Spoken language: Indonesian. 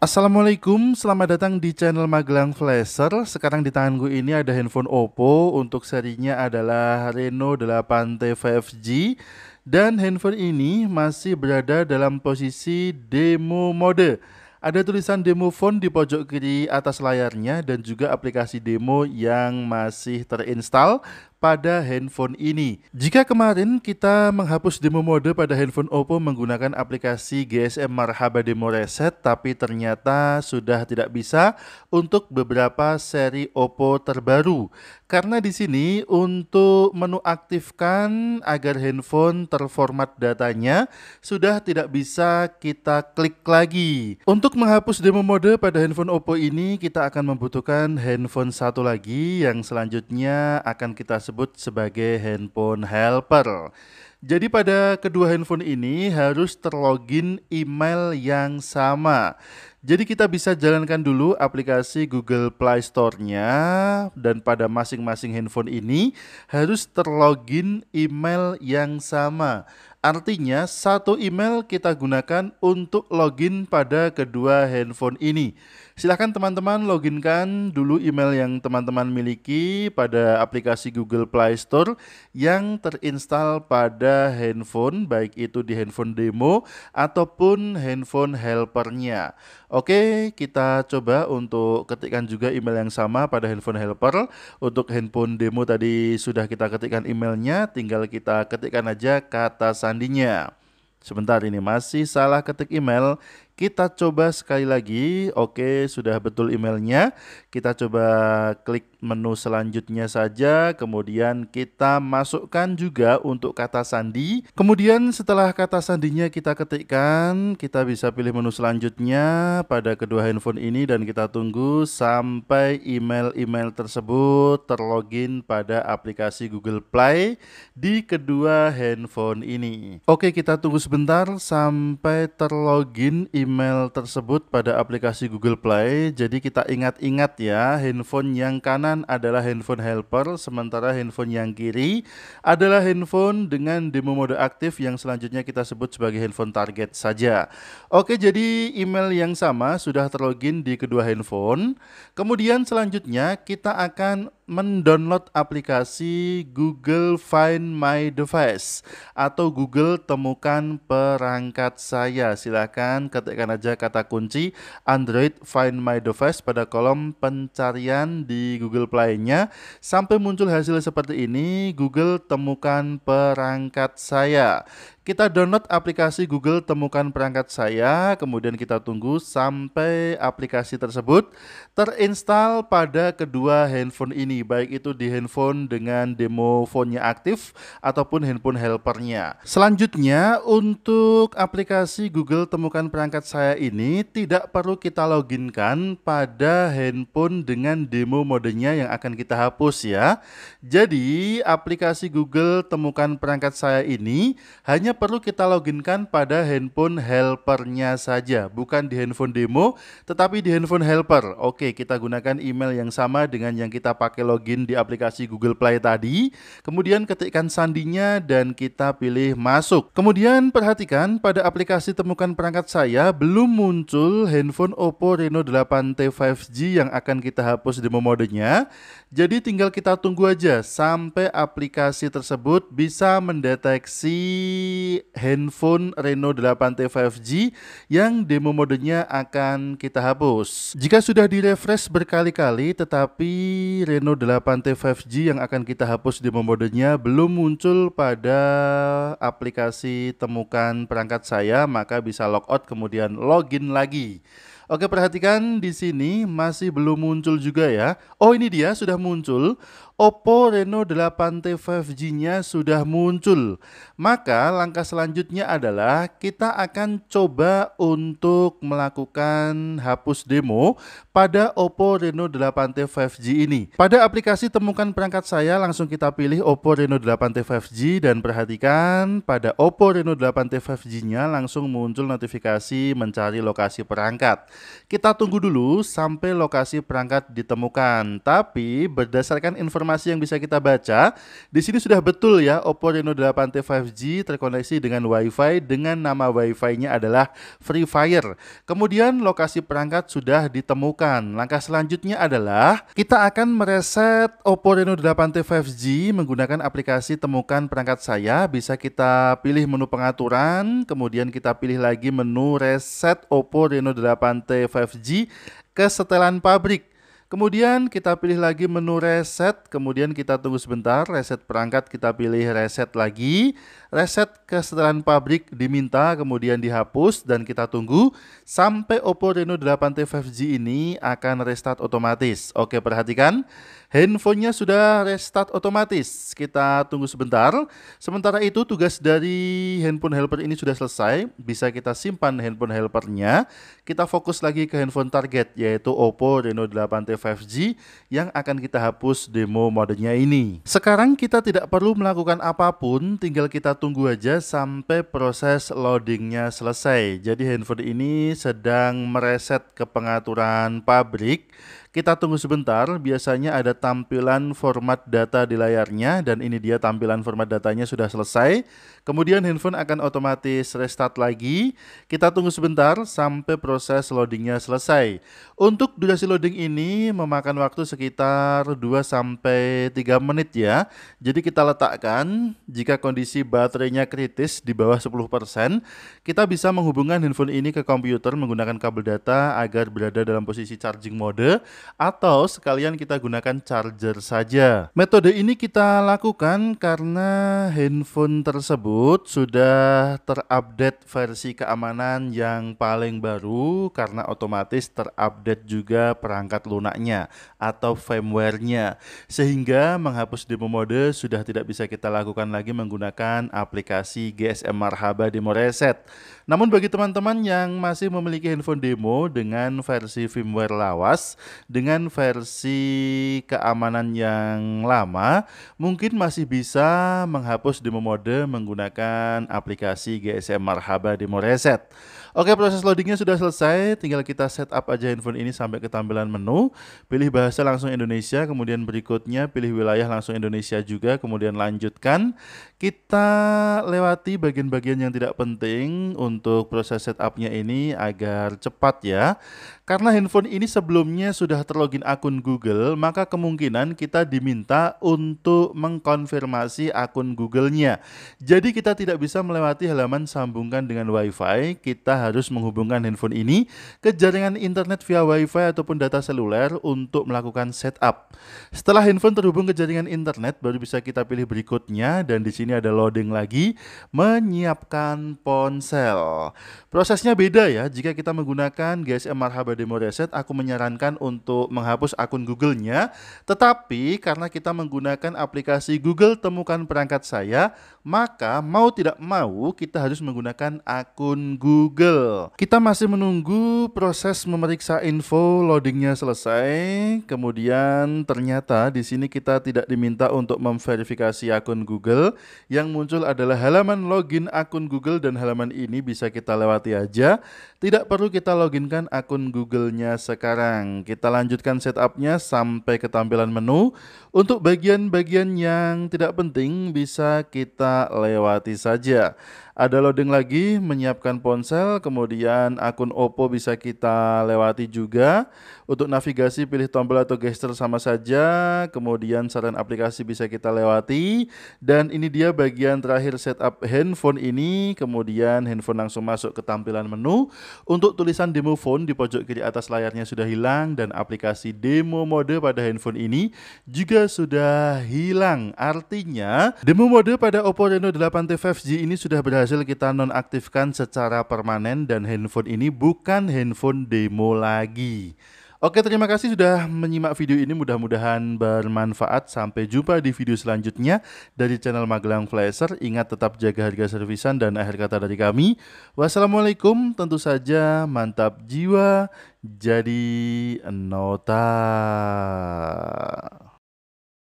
Assalamualaikum, selamat datang di channel Magelang Flasher. Sekarang di tangan gue ini ada handphone Oppo, untuk serinya adalah Reno 8T 5G. Dan handphone ini masih berada dalam posisi demo mode. Ada tulisan demo phone di pojok kiri atas layarnya dan juga aplikasi demo yang masih terinstall pada handphone ini. Jika kemarin kita menghapus demo mode pada handphone Oppo menggunakan aplikasi GSM Marhaba Demo Reset, tapi ternyata sudah tidak bisa untuk beberapa seri Oppo terbaru. Karena di sini untuk menu aktifkan agar handphone terformat datanya sudah tidak bisa kita klik lagi. Untuk menghapus demo mode pada handphone Oppo ini, kita akan membutuhkan handphone satu lagi yang selanjutnya akan kita sebut sebagai handphone helper. Jadi pada kedua handphone ini harus terlogin email yang sama. Jadi kita bisa jalankan dulu aplikasi Google Play Store-nya dan pada masing-masing handphone ini harus terlogin email yang sama. Artinya, satu email kita gunakan untuk login pada kedua handphone ini. Silahkan teman-teman loginkan dulu email yang teman-teman miliki pada aplikasi Google Play Store yang terinstall pada handphone, baik itu di handphone demo ataupun handphone helpernya. Oke, kita coba untuk ketikkan juga email yang sama pada handphone helper. Untuk handphone demo tadi sudah kita ketikkan emailnya, tinggal kita ketikkan aja kata saya randinya. Sebentar ini masih salah ketik email, kita coba sekali lagi. Oke, sudah betul emailnya. Kita coba klik menu selanjutnya saja. Kemudian kita masukkan juga untuk kata sandi. Kemudian setelah kata sandinya kita ketikkan, kita bisa pilih menu selanjutnya pada kedua handphone ini dan kita tunggu sampai email-email tersebut terlogin pada aplikasi Google Play di kedua handphone ini. Oke, kita tunggu sebentar sampai terlogin email email tersebut pada aplikasi Google Play. Jadi kita ingat-ingat ya, handphone yang kanan adalah handphone helper, sementara handphone yang kiri adalah handphone dengan demo mode aktif yang selanjutnya kita sebut sebagai handphone target saja. Oke, jadi email yang sama sudah terlogin di kedua handphone. Kemudian selanjutnya kita akan mendownload aplikasi Google Find My Device atau Google Temukan Perangkat Saya. Silakan ketikkan aja kata kunci Android Find My Device pada kolom pencarian di Google Play-nya. Sampai muncul hasil seperti ini, Google Temukan Perangkat Saya. Kita download aplikasi Google Temukan Perangkat Saya, kemudian kita tunggu sampai aplikasi tersebut terinstall pada kedua handphone ini, baik itu di handphone dengan demo phone aktif ataupun handphone helpernya. Selanjutnya, untuk aplikasi Google Temukan Perangkat Saya ini tidak perlu kita loginkan pada handphone dengan demo modenya yang akan kita hapus ya. Jadi, aplikasi Google Temukan Perangkat Saya ini hanya perlu kita loginkan pada handphone helpernya saja, bukan di handphone demo, tetapi di handphone helper. Oke, kita gunakan email yang sama dengan yang kita pakai login di aplikasi Google Play tadi. Kemudian ketikkan sandinya dan kita pilih masuk. Kemudian perhatikan pada aplikasi temukan perangkat saya belum muncul handphone Oppo Reno 8T 5G yang akan kita hapus demo modenya. Jadi tinggal kita tunggu aja sampai aplikasi tersebut bisa mendeteksi handphone Reno 8T 5G yang demo modenya akan kita hapus. Jika sudah direfresh berkali-kali tetapi Reno 8T 5G yang akan kita hapus demo modenya belum muncul pada aplikasi temukan perangkat saya, maka bisa logout kemudian login lagi. Oke, perhatikan di sini masih belum muncul juga ya. Oh, ini dia sudah muncul. Oppo Reno 8T 5G-nya sudah muncul. Maka langkah selanjutnya adalah kita akan coba untuk melakukan hapus demo pada Oppo Reno 8T 5G ini. Pada aplikasi temukan perangkat saya langsung kita pilih Oppo Reno 8T 5G dan perhatikan pada Oppo Reno 8T 5G-nya langsung muncul notifikasi mencari lokasi perangkat. Kita tunggu dulu sampai lokasi perangkat ditemukan. Tapi berdasarkan informasi informasi yang bisa kita baca, di sini sudah betul ya Oppo Reno 8T 5G terkoneksi dengan WiFi dengan nama wifi nya adalah Free Fire. Kemudian lokasi perangkat sudah ditemukan. Langkah selanjutnya adalah kita akan mereset Oppo Reno 8T 5G menggunakan aplikasi temukan perangkat saya. Bisa kita pilih menu pengaturan, kemudian kita pilih lagi menu reset Oppo Reno 8T 5G ke setelan pabrik. Kemudian kita pilih lagi menu reset, kemudian kita tunggu sebentar, reset perangkat kita pilih reset lagi. Reset kesetelan pabrik diminta kemudian dihapus dan kita tunggu sampai Oppo Reno 8T 5G ini akan restart otomatis. Oke, perhatikan. Handphonenya sudah restart otomatis. Kita tunggu sebentar. Sementara itu tugas dari handphone helper ini sudah selesai. Bisa kita simpan handphone helpernya. Kita fokus lagi ke handphone target yaitu Oppo Reno 8T 5G yang akan kita hapus demo modenya ini. Sekarang kita tidak perlu melakukan apapun, tinggal kita tunggu aja sampai proses loadingnya selesai. Jadi handphone ini sedang mereset ke pengaturan pabrik kita tunggu sebentar, biasanya ada tampilan format data di layarnya dan ini dia tampilan format datanya sudah selesai. Kemudian handphone akan otomatis restart lagi. Kita tunggu sebentar sampai proses loadingnya selesai. Untuk durasi loading ini memakan waktu sekitar 2 3 menit ya. Jadi kita letakkan jika kondisi baterainya kritis di bawah 10%, kita bisa menghubungkan handphone ini ke komputer menggunakan kabel data agar berada dalam posisi charging mode atau sekalian kita gunakan charger saja. Metode ini kita lakukan karena handphone tersebut sudah terupdate versi keamanan yang paling baru karena otomatis terupdate juga perangkat lunaknya atau firmware-nya sehingga menghapus demo mode sudah tidak bisa kita lakukan lagi menggunakan aplikasi GSM Marhaba Demo Reset. Namun bagi teman-teman yang masih memiliki handphone demo dengan versi firmware lawas, dengan versi keamanan yang lama mungkin masih bisa menghapus demo mode menggunakan aplikasi GSM Marhaba Demo Reset. Oke, proses loadingnya sudah selesai. Tinggal kita setup aja handphone ini sampai ke tampilan menu. Pilih bahasa langsung Indonesia, kemudian berikutnya pilih wilayah langsung Indonesia juga, kemudian lanjutkan. Kita lewati bagian-bagian yang tidak penting untuk proses setupnya ini agar cepat ya. Karena handphone ini sebelumnya sudah sudah terlogin akun Google, maka kemungkinan kita diminta untuk mengkonfirmasi akun Google-nya. Jadi kita tidak bisa melewati halaman sambungkan dengan Wi-Fi, kita harus menghubungkan handphone ini ke jaringan internet via Wi-Fi ataupun data seluler untuk melakukan setup. Setelah handphone terhubung ke jaringan internet, baru bisa kita pilih berikutnya dan di sini ada loading lagi, menyiapkan ponsel. Prosesnya beda ya, jika kita menggunakan GSM Marhaba Demo Reset, aku menyarankan untuk untuk menghapus akun Google-nya, tetapi karena kita menggunakan aplikasi Google Temukan Perangkat Saya, maka mau tidak mau kita harus menggunakan akun Google. Kita masih menunggu proses memeriksa info loadingnya selesai, kemudian ternyata di sini kita tidak diminta untuk memverifikasi akun Google. Yang muncul adalah halaman login akun Google dan halaman ini bisa kita lewati aja. Tidak perlu kita loginkan akun Google-nya sekarang. Kita lanjut lanjutkan setupnya sampai ke tampilan menu. Untuk bagian-bagian yang tidak penting bisa kita lewati saja. Ada loading lagi menyiapkan ponsel, kemudian akun Oppo bisa kita lewati juga. Untuk navigasi pilih tombol atau gesture sama saja, kemudian saran aplikasi bisa kita lewati. Dan ini dia bagian terakhir setup handphone ini, kemudian handphone langsung masuk ke tampilan menu. Untuk tulisan demo phone di pojok kiri atas layarnya sudah hilang dan aplikasi demo mode pada handphone ini juga sudah hilang. Artinya, demo mode pada Oppo Reno 8T 5G ini sudah berhasil berhasil kita nonaktifkan secara permanen dan handphone ini bukan handphone demo lagi. Oke, terima kasih sudah menyimak video ini. Mudah-mudahan bermanfaat. Sampai jumpa di video selanjutnya dari channel Magelang Flasher. Ingat tetap jaga harga servisan dan akhir kata dari kami. Wassalamualaikum, tentu saja mantap jiwa jadi nota.